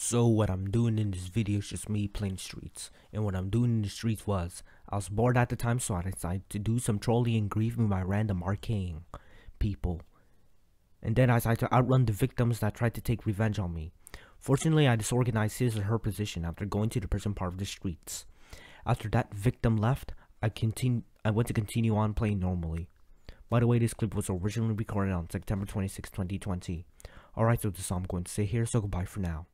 So what I'm doing in this video is just me playing streets. And what I'm doing in the streets was, I was bored at the time so I decided to do some trolling and grieving by random arcane people. And then I decided to outrun the victims that tried to take revenge on me. Fortunately I disorganized his or her position after going to the prison part of the streets. After that victim left, I continue I went to continue on playing normally. By the way, this clip was originally recorded on September 26, 2020. Alright, so this is all I'm going to say here, so goodbye for now.